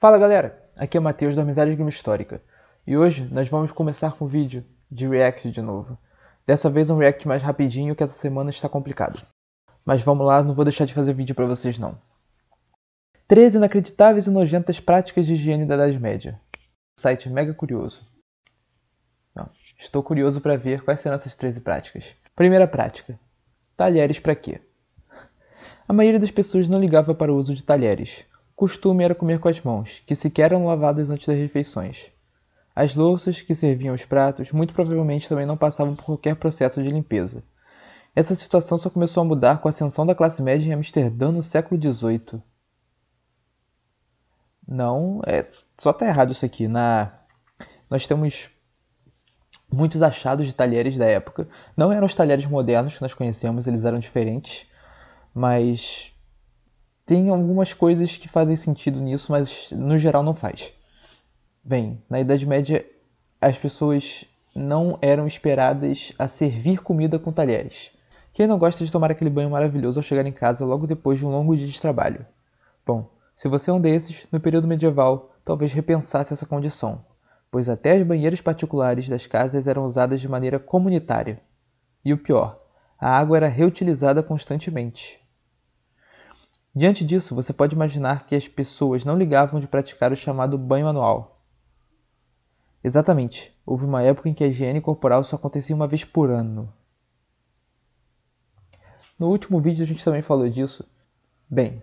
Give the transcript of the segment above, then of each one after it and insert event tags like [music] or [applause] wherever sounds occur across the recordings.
Fala galera, aqui é Matheus da Amizade Grima Histórica e hoje nós vamos começar com um vídeo de react de novo. Dessa vez um react mais rapidinho que essa semana está complicado. Mas vamos lá, não vou deixar de fazer vídeo para vocês não. 13 inacreditáveis e nojentas práticas de higiene da Idade Média. Site mega curioso. Não, estou curioso para ver quais serão essas 13 práticas. Primeira prática: talheres para quê? [laughs] A maioria das pessoas não ligava para o uso de talheres costume era comer com as mãos, que sequer eram lavadas antes das refeições. As louças que serviam os pratos muito provavelmente também não passavam por qualquer processo de limpeza. Essa situação só começou a mudar com a ascensão da classe média em Amsterdã no século XVIII. Não, é, só tá errado isso aqui. Na, nós temos muitos achados de talheres da época. Não eram os talheres modernos que nós conhecemos, eles eram diferentes, mas tem algumas coisas que fazem sentido nisso, mas no geral não faz. Bem, na Idade Média as pessoas não eram esperadas a servir comida com talheres. Quem não gosta de tomar aquele banho maravilhoso ao chegar em casa logo depois de um longo dia de trabalho? Bom, se você é um desses, no período medieval, talvez repensasse essa condição, pois até as banheiras particulares das casas eram usadas de maneira comunitária. E o pior, a água era reutilizada constantemente. Diante disso, você pode imaginar que as pessoas não ligavam de praticar o chamado banho anual. Exatamente, houve uma época em que a higiene corporal só acontecia uma vez por ano. No último vídeo a gente também falou disso. Bem,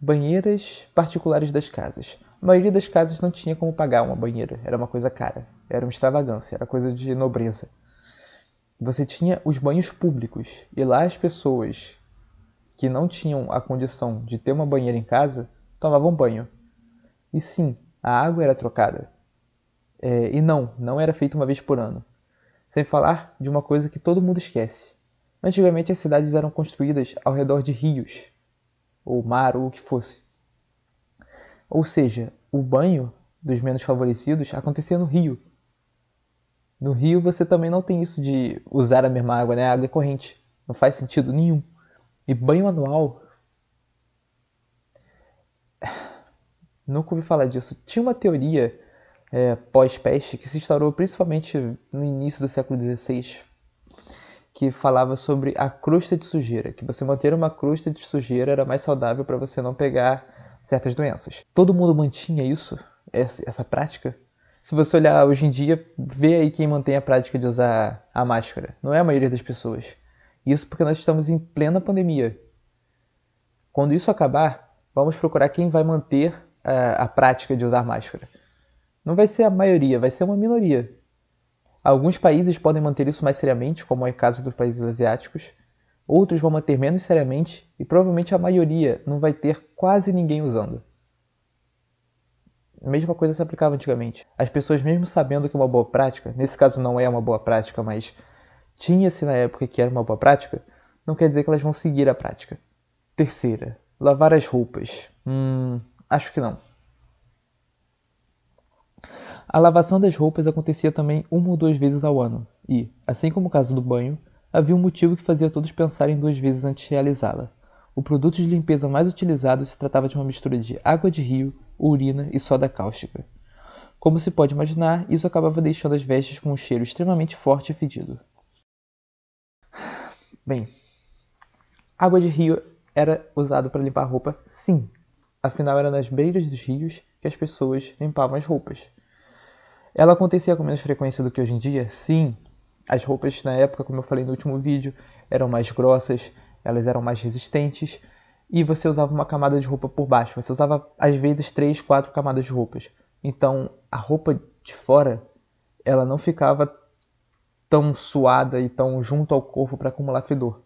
banheiras particulares das casas. A maioria das casas não tinha como pagar uma banheira, era uma coisa cara, era uma extravagância, era coisa de nobreza. Você tinha os banhos públicos, e lá as pessoas que não tinham a condição de ter uma banheira em casa tomavam banho. E sim, a água era trocada. É, e não, não era feito uma vez por ano. Sem falar de uma coisa que todo mundo esquece. Antigamente as cidades eram construídas ao redor de rios, ou mar, ou o que fosse. Ou seja, o banho dos menos favorecidos acontecia no rio. No rio você também não tem isso de usar a mesma água, né? A água é corrente. Não faz sentido nenhum. E banho anual. Nunca ouvi falar disso. Tinha uma teoria é, pós-peste que se instaurou principalmente no início do século XVI, que falava sobre a crosta de sujeira, que você manter uma crosta de sujeira era mais saudável para você não pegar certas doenças. Todo mundo mantinha isso, essa, essa prática. Se você olhar hoje em dia, vê aí quem mantém a prática de usar a máscara. Não é a maioria das pessoas. Isso porque nós estamos em plena pandemia. Quando isso acabar, vamos procurar quem vai manter a, eh, a prática de usar máscara. Não vai ser a maioria, vai ser uma minoria. Alguns países podem manter isso mais seriamente, como é o caso dos países asiáticos. Outros vão manter menos seriamente e provavelmente a maioria não vai ter quase ninguém usando. A mesma coisa se aplicava antigamente. As pessoas, mesmo sabendo que é uma boa prática, nesse caso não é uma boa prática, mas tinha-se na época que era uma boa prática, não quer dizer que elas vão seguir a prática. Terceira, lavar as roupas. Hum, acho que não. A lavação das roupas acontecia também uma ou duas vezes ao ano, e, assim como o caso do banho, havia um motivo que fazia todos pensarem duas vezes antes de realizá-la. O produto de limpeza mais utilizado se tratava de uma mistura de água de rio, urina e soda cáustica. Como se pode imaginar, isso acabava deixando as vestes com um cheiro extremamente forte e fedido. Bem, água de rio era usada para limpar roupa, sim. Afinal, era nas beiras dos rios que as pessoas limpavam as roupas. Ela acontecia com menos frequência do que hoje em dia? Sim. As roupas na época, como eu falei no último vídeo, eram mais grossas, elas eram mais resistentes e você usava uma camada de roupa por baixo. Você usava às vezes três, quatro camadas de roupas. Então, a roupa de fora, ela não ficava tão suada e tão junto ao corpo para acumular fedor.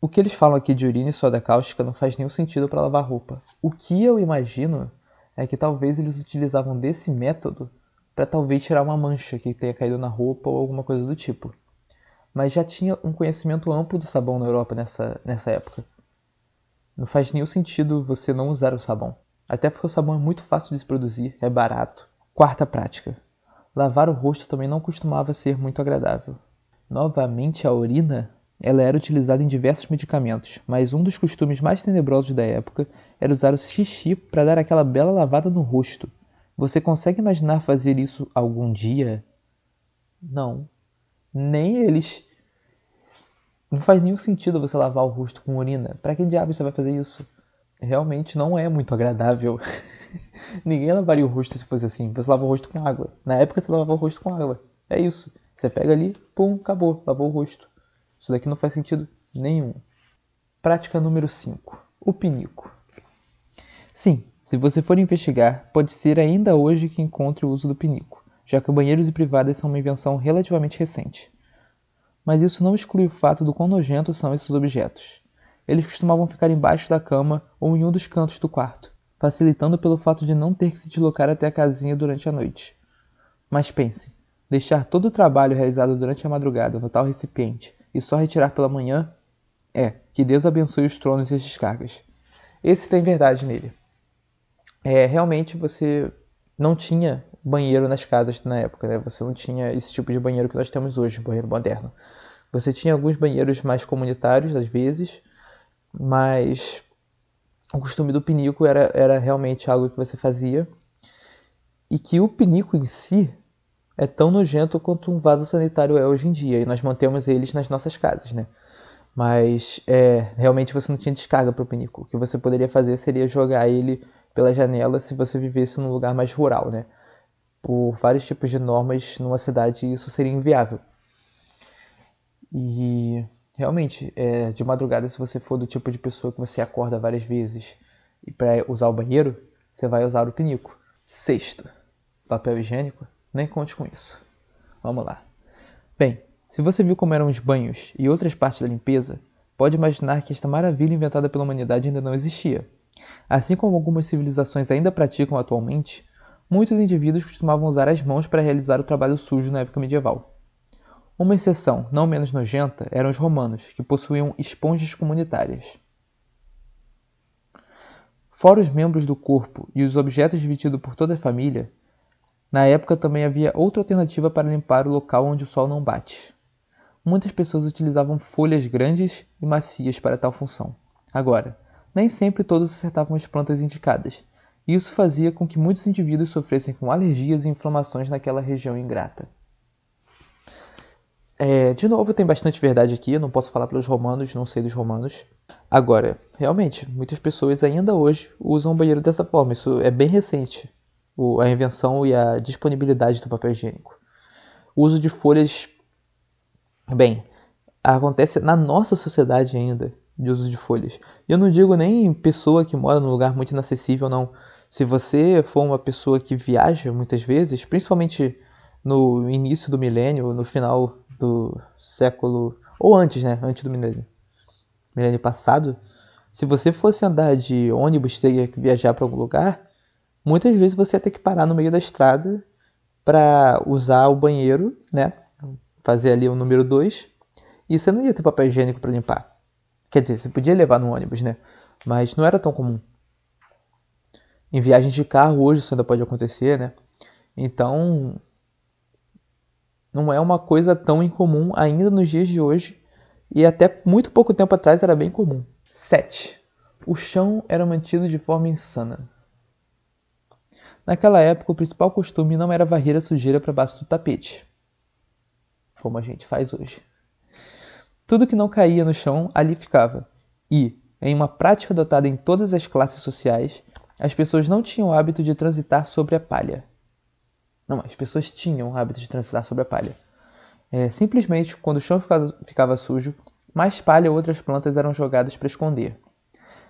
O que eles falam aqui de urina e soda cáustica não faz nenhum sentido para lavar roupa. O que eu imagino é que talvez eles utilizavam desse método para talvez tirar uma mancha que tenha caído na roupa ou alguma coisa do tipo. Mas já tinha um conhecimento amplo do sabão na Europa nessa, nessa época. Não faz nenhum sentido você não usar o sabão. Até porque o sabão é muito fácil de se produzir, é barato. Quarta prática: Lavar o rosto também não costumava ser muito agradável. Novamente a urina? Ela era utilizada em diversos medicamentos, mas um dos costumes mais tenebrosos da época era usar o xixi para dar aquela bela lavada no rosto. Você consegue imaginar fazer isso algum dia? Não. Nem eles. Não faz nenhum sentido você lavar o rosto com urina. Para que diabo você vai fazer isso? Realmente não é muito agradável. [laughs] [laughs] Ninguém lavaria o rosto se fosse assim. Você lava o rosto com água. Na época você lavava o rosto com água. É isso. Você pega ali, pum, acabou, lavou o rosto. Isso daqui não faz sentido nenhum. Prática número 5: o pinico. Sim, se você for investigar, pode ser ainda hoje que encontre o uso do pinico, já que banheiros e privadas são uma invenção relativamente recente. Mas isso não exclui o fato do quão nojentos são esses objetos. Eles costumavam ficar embaixo da cama ou em um dos cantos do quarto, facilitando pelo fato de não ter que se deslocar até a casinha durante a noite. Mas pense, deixar todo o trabalho realizado durante a madrugada no tal recipiente e só retirar pela manhã? É, que Deus abençoe os tronos e as descargas. Esse tem verdade nele. É, realmente você não tinha banheiro nas casas na época, né? Você não tinha esse tipo de banheiro que nós temos hoje, banheiro moderno. Você tinha alguns banheiros mais comunitários, às vezes, mas o costume do pinico era, era realmente algo que você fazia e que o pinico em si é tão nojento quanto um vaso sanitário é hoje em dia e nós mantemos eles nas nossas casas, né? Mas é, realmente você não tinha descarga para o pinico. O que você poderia fazer seria jogar ele pela janela se você vivesse num lugar mais rural, né? Por vários tipos de normas numa cidade isso seria inviável. E realmente, é, de madrugada, se você for do tipo de pessoa que você acorda várias vezes e para usar o banheiro, você vai usar o pinico. Sexto, papel higiênico, nem conte com isso. Vamos lá. Bem, se você viu como eram os banhos e outras partes da limpeza, pode imaginar que esta maravilha inventada pela humanidade ainda não existia. Assim como algumas civilizações ainda praticam atualmente, muitos indivíduos costumavam usar as mãos para realizar o trabalho sujo na época medieval. Uma exceção, não menos nojenta, eram os romanos, que possuíam esponjas comunitárias. Fora os membros do corpo e os objetos divididos por toda a família, na época também havia outra alternativa para limpar o local onde o sol não bate. Muitas pessoas utilizavam folhas grandes e macias para tal função. Agora, nem sempre todos acertavam as plantas indicadas, e isso fazia com que muitos indivíduos sofressem com alergias e inflamações naquela região ingrata. É, de novo, tem bastante verdade aqui, eu não posso falar pelos romanos, não sei dos romanos. Agora, realmente, muitas pessoas ainda hoje usam o banheiro dessa forma, isso é bem recente, o, a invenção e a disponibilidade do papel higiênico. O uso de folhas, bem, acontece na nossa sociedade ainda, de uso de folhas. E eu não digo nem pessoa que mora num lugar muito inacessível, não. Se você for uma pessoa que viaja muitas vezes, principalmente no início do milênio, no final do século. Ou antes, né? Antes do milênio. Milênio passado. Se você fosse andar de ônibus, teria que viajar para algum lugar. Muitas vezes você ia ter que parar no meio da estrada para usar o banheiro, né? Fazer ali o número 2. E você não ia ter papel higiênico para limpar. Quer dizer, você podia levar no ônibus, né? Mas não era tão comum. Em viagens de carro hoje isso ainda pode acontecer, né? Então, não é uma coisa tão incomum ainda nos dias de hoje e até muito pouco tempo atrás era bem comum. 7. O chão era mantido de forma insana. Naquela época, o principal costume não era varrer a sujeira para baixo do tapete, como a gente faz hoje. Tudo que não caía no chão ali ficava, e, em uma prática adotada em todas as classes sociais, as pessoas não tinham o hábito de transitar sobre a palha. Não, as pessoas tinham o hábito de transitar sobre a palha. É, simplesmente, quando o chão ficava, ficava sujo, mais palha ou outras plantas eram jogadas para esconder.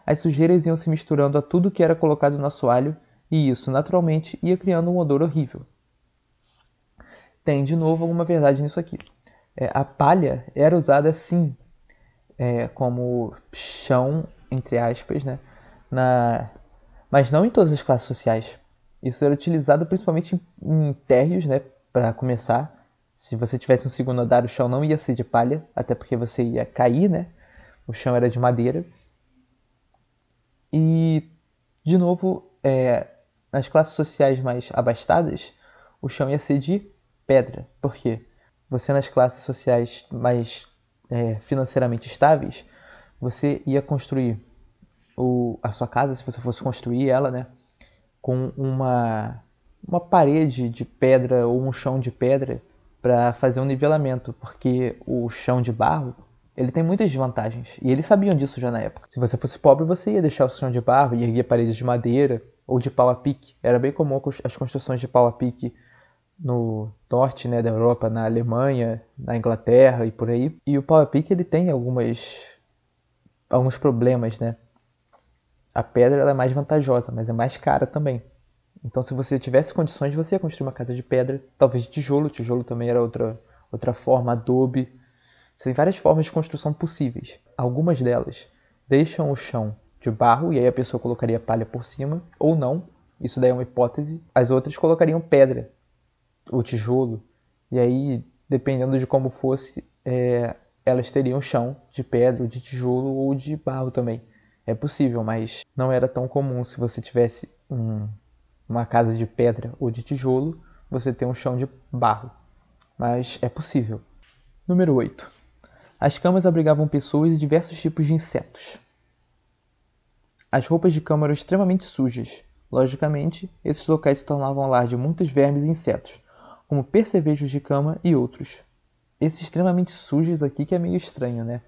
As sujeiras iam se misturando a tudo que era colocado no assoalho, e isso, naturalmente, ia criando um odor horrível. Tem, de novo, alguma verdade nisso aqui. É, a palha era usada, sim, é, como chão, entre aspas, né? Na... Mas não em todas as classes sociais. Isso era utilizado principalmente em térreos, né, para começar. Se você tivesse um segundo andar, o chão não ia ser de palha, até porque você ia cair, né? O chão era de madeira. E, de novo, é, nas classes sociais mais abastadas, o chão ia ser de pedra. Por quê? Você nas classes sociais mais é, financeiramente estáveis, você ia construir o, a sua casa, se você fosse construir ela, né? com uma, uma parede de pedra ou um chão de pedra para fazer um nivelamento, porque o chão de barro ele tem muitas desvantagens e eles sabiam disso já na época. Se você fosse pobre, você ia deixar o chão de barro e erguer paredes de madeira ou de pau a pique. Era bem comum as construções de pau a pique no norte né, da Europa, na Alemanha, na Inglaterra e por aí. E o pau a pique ele tem algumas alguns problemas, né? a pedra é mais vantajosa, mas é mais cara também. Então, se você tivesse condições, você ia construir uma casa de pedra, talvez de tijolo, tijolo também era outra, outra forma, adobe. Você tem várias formas de construção possíveis. Algumas delas deixam o chão de barro, e aí a pessoa colocaria palha por cima, ou não, isso daí é uma hipótese. As outras colocariam pedra, ou tijolo, e aí, dependendo de como fosse, é, elas teriam chão de pedra, de tijolo ou de barro também. É possível, mas não era tão comum se você tivesse um, uma casa de pedra ou de tijolo, você ter um chão de barro. Mas é possível. Número 8. As camas abrigavam pessoas e diversos tipos de insetos. As roupas de cama eram extremamente sujas. Logicamente, esses locais se tornavam lar de muitos vermes e insetos, como percevejos de cama e outros. Esse extremamente sujos aqui que é meio estranho, né?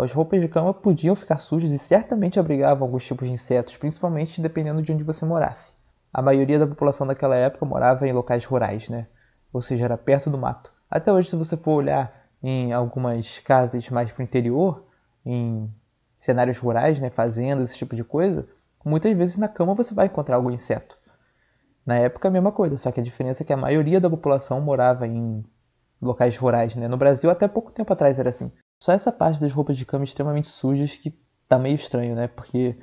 As roupas de cama podiam ficar sujas e certamente abrigavam alguns tipos de insetos, principalmente dependendo de onde você morasse. A maioria da população daquela época morava em locais rurais, né? Ou seja, era perto do mato. Até hoje, se você for olhar em algumas casas mais para o interior, em cenários rurais, né, fazendas, esse tipo de coisa, muitas vezes na cama você vai encontrar algum inseto. Na época a mesma coisa, só que a diferença é que a maioria da população morava em locais rurais, né? No Brasil até pouco tempo atrás era assim. Só essa parte das roupas de cama extremamente sujas que tá meio estranho, né? Porque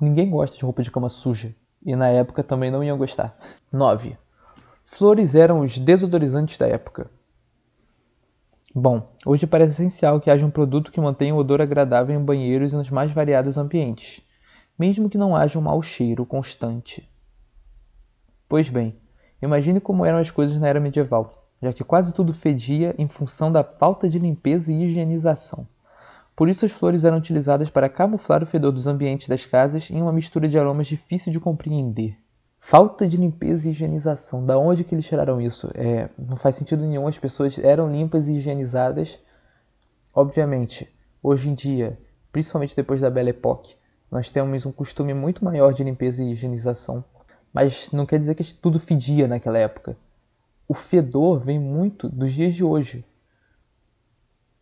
ninguém gosta de roupa de cama suja. E na época também não iam gostar. 9. Flores eram os desodorizantes da época. Bom, hoje parece essencial que haja um produto que mantenha o um odor agradável em banheiros e nos mais variados ambientes, mesmo que não haja um mau cheiro constante. Pois bem, imagine como eram as coisas na era medieval já que quase tudo fedia em função da falta de limpeza e higienização. Por isso, as flores eram utilizadas para camuflar o fedor dos ambientes das casas em uma mistura de aromas difícil de compreender. Falta de limpeza e higienização. Da onde que eles tiraram isso? É, não faz sentido nenhum. As pessoas eram limpas e higienizadas. Obviamente, hoje em dia, principalmente depois da Belle Époque, nós temos um costume muito maior de limpeza e higienização. Mas não quer dizer que tudo fedia naquela época o fedor vem muito dos dias de hoje.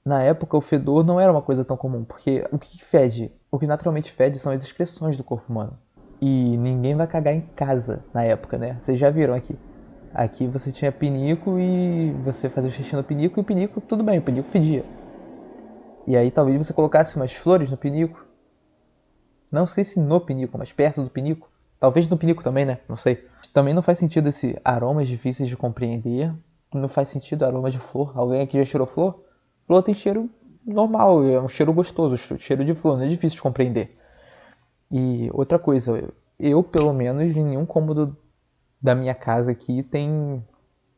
Na época, o fedor não era uma coisa tão comum, porque o que fede? O que naturalmente fede são as excreções do corpo humano. E ninguém vai cagar em casa na época, né? Vocês já viram aqui. Aqui você tinha pinico e você fazia xixi no pinico e o pinico, tudo bem, o pinico fedia. E aí talvez você colocasse umas flores no pinico. Não sei se no pinico, mas perto do pinico. Talvez no pinico também, né? Não sei. Também não faz sentido esse aromas difíceis de compreender. Não faz sentido aroma de flor. Alguém aqui já cheirou flor? Flor tem cheiro normal, é um cheiro gostoso, cheiro de flor, não é difícil de compreender. E outra coisa, eu pelo menos em nenhum cômodo da minha casa aqui tem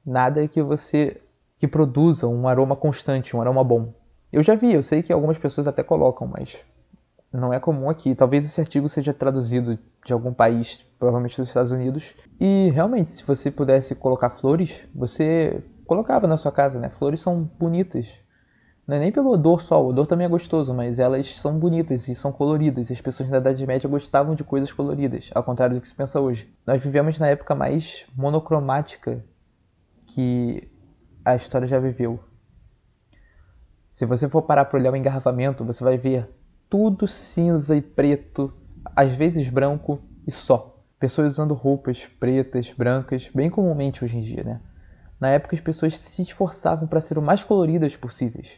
nada que você que produza um aroma constante, um aroma bom. Eu já vi, eu sei que algumas pessoas até colocam, mas não é comum aqui. Talvez esse artigo seja traduzido de algum país, provavelmente dos Estados Unidos. E realmente, se você pudesse colocar flores, você colocava na sua casa, né? Flores são bonitas. Não é nem pelo odor só, o odor também é gostoso, mas elas são bonitas e são coloridas. E as pessoas na Idade Média gostavam de coisas coloridas, ao contrário do que se pensa hoje. Nós vivemos na época mais monocromática que a história já viveu. Se você for parar para olhar o engarrafamento, você vai ver tudo cinza e preto, às vezes branco e só. Pessoas usando roupas pretas, brancas, bem comumente hoje em dia, né? Na época as pessoas se esforçavam para ser o mais coloridas possíveis.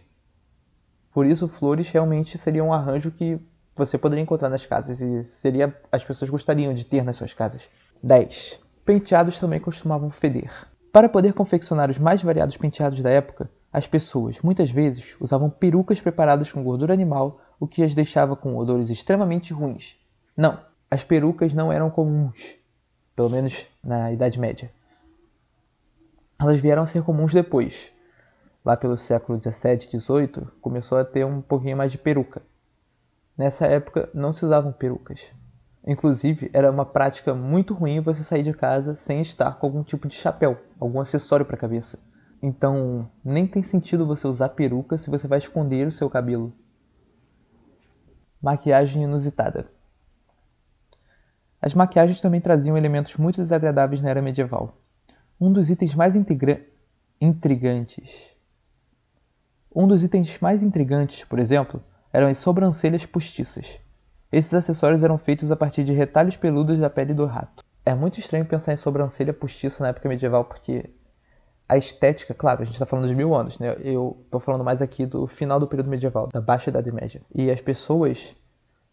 Por isso, flores realmente seria um arranjo que você poderia encontrar nas casas e seria as pessoas gostariam de ter nas suas casas. 10. Penteados também costumavam feder. Para poder confeccionar os mais variados penteados da época, as pessoas, muitas vezes, usavam perucas preparadas com gordura animal, o que as deixava com odores extremamente ruins. Não, as perucas não eram comuns, pelo menos na Idade Média. Elas vieram a ser comuns depois. Lá pelo século 17 e 18, começou a ter um pouquinho mais de peruca. Nessa época não se usavam perucas. Inclusive, era uma prática muito ruim você sair de casa sem estar com algum tipo de chapéu, algum acessório para a cabeça. Então, nem tem sentido você usar peruca se você vai esconder o seu cabelo. Maquiagem inusitada. As maquiagens também traziam elementos muito desagradáveis na era medieval. Um dos itens mais intrigantes. Um dos itens mais intrigantes, por exemplo, eram as sobrancelhas postiças. Esses acessórios eram feitos a partir de retalhos peludos da pele do rato. É muito estranho pensar em sobrancelha postiça na época medieval porque a estética, claro, a gente está falando de mil anos, né? Eu estou falando mais aqui do final do período medieval, da Baixa Idade Média. E as pessoas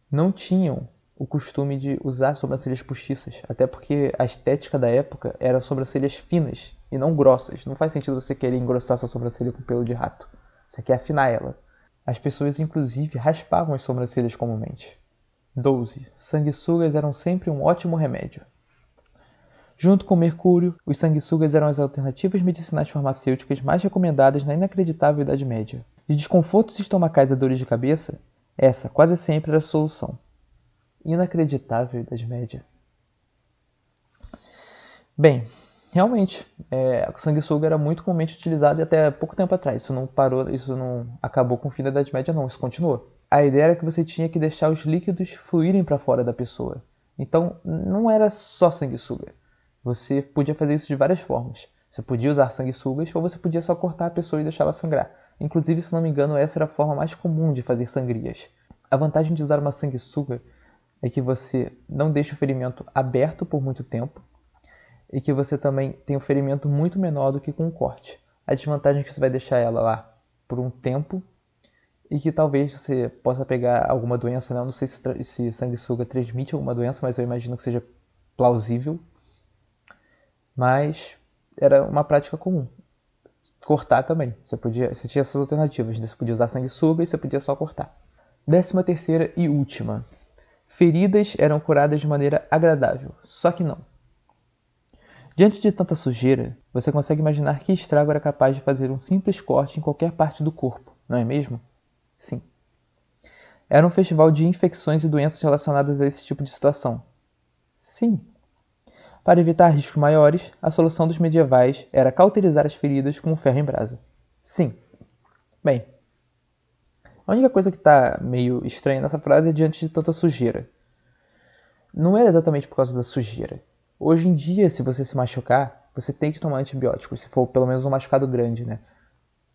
não tinham o costume de usar sobrancelhas postiças, até porque a estética da época era sobrancelhas finas e não grossas. Não faz sentido você querer engrossar sua sobrancelha com pelo de rato. Você quer afinar ela. As pessoas, inclusive, raspavam as sobrancelhas comumente. 12. Sanguessugas eram sempre um ótimo remédio. Junto com o mercúrio, os sanguessugas eram as alternativas medicinais farmacêuticas mais recomendadas na inacreditável Idade Média. De desconfortos estomacais a dores de cabeça, essa quase sempre era a solução. Inacreditável Idade Média. Bem, realmente, é, a sanguessuga era muito comumente utilizada e até pouco tempo atrás. Isso não parou, isso não acabou com o fim da Idade Média, não, isso continuou. A ideia era que você tinha que deixar os líquidos fluírem para fora da pessoa. Então, não era só sanguessuga. Você podia fazer isso de várias formas. Você podia usar sanguessugas ou você podia só cortar a pessoa e deixá-la sangrar. Inclusive, se não me engano, essa era a forma mais comum de fazer sangrias. A vantagem de usar uma sanguessuga é que você não deixa o ferimento aberto por muito tempo e que você também tem um ferimento muito menor do que com um corte. A desvantagem é que você vai deixar ela lá por um tempo e que talvez você possa pegar alguma doença. Né? Eu não sei se, se sanguessuga transmite alguma doença, mas eu imagino que seja plausível mas era uma prática comum. Cortar também. Você podia, você tinha essas alternativas. Você podia usar sangue sujo e você podia só cortar. Décima terceira e última. Feridas eram curadas de maneira agradável, só que não. Diante de tanta sujeira, você consegue imaginar que estrago era capaz de fazer um simples corte em qualquer parte do corpo, não é mesmo? Sim. Era um festival de infecções e doenças relacionadas a esse tipo de situação. Sim, para evitar riscos maiores, a solução dos medievais era cauterizar as feridas com ferro em brasa. Sim. Bem, a única coisa que está meio estranha nessa frase é diante de tanta sujeira. Não era exatamente por causa da sujeira. Hoje em dia, se você se machucar, você tem que tomar antibióticos, se for pelo menos um machucado grande, né?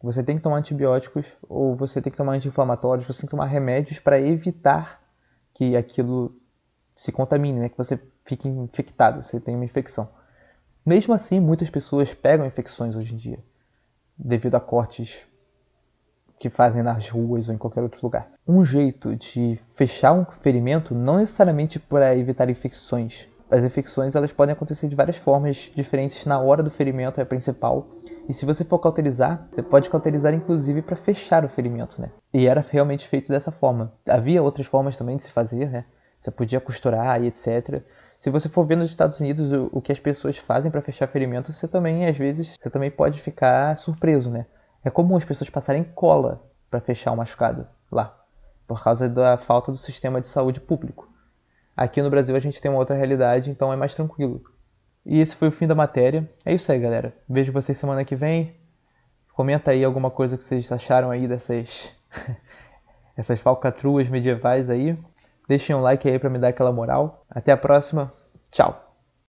Você tem que tomar antibióticos ou você tem que tomar anti-inflamatórios, você tem que tomar remédios para evitar que aquilo se contamine, né? Que você fique infectado, você tem uma infecção. Mesmo assim, muitas pessoas pegam infecções hoje em dia, devido a cortes que fazem nas ruas ou em qualquer outro lugar. Um jeito de fechar um ferimento não necessariamente para evitar infecções. As infecções elas podem acontecer de várias formas diferentes na hora do ferimento é a principal. E se você for cauterizar, você pode cauterizar inclusive para fechar o ferimento, né? E era realmente feito dessa forma. Havia outras formas também de se fazer, né? Você podia costurar e etc. Se você for ver nos Estados Unidos o, o que as pessoas fazem para fechar ferimento, você também, às vezes, você também pode ficar surpreso, né? É comum as pessoas passarem cola para fechar um machucado lá, por causa da falta do sistema de saúde público. Aqui no Brasil a gente tem uma outra realidade, então é mais tranquilo. E esse foi o fim da matéria. É isso aí, galera. Vejo vocês semana que vem. Comenta aí alguma coisa que vocês acharam aí dessas [laughs] essas falcatruas medievais aí. Deixem um like aí para me dar aquela moral. Até a próxima. Tchau.